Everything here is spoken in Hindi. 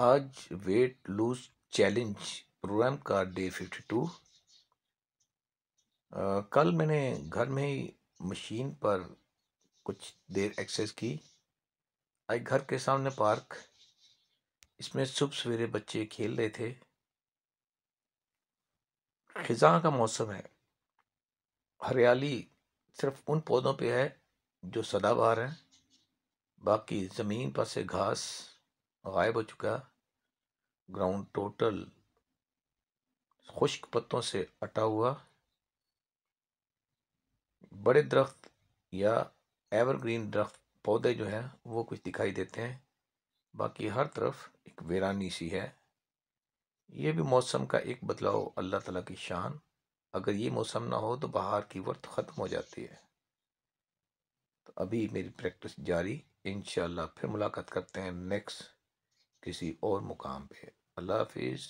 आज वेट लूज चैलेंज प्रोग्राम का डे फिफ्टी टू कल मैंने घर में ही मशीन पर कुछ देर एक्सरसाइज की आज घर के सामने पार्क इसमें सुबह सवेरे बच्चे खेल रहे थे खिजा का मौसम है हरियाली सिर्फ उन पौधों पे है जो सदाबहार हैं बाकी ज़मीन पर से घास गायब हो चुका ग्राउंड टोटल खुश्क पत्तों से अटा हुआ बड़े दरख्त या एवरग्रीन दरख्त पौधे जो हैं वो कुछ दिखाई देते हैं बाकी हर तरफ एक वीरानी सी है ये भी मौसम का एक बदलाव अल्लाह ताला की शान अगर ये मौसम ना हो तो बाहर की वर्त ख़त्म हो जाती है तो अभी मेरी प्रैक्टिस जारी इन फिर मुलाकात करते हैं नेक्स्ट किसी और मुकाम पे अल्लाह हाफिज़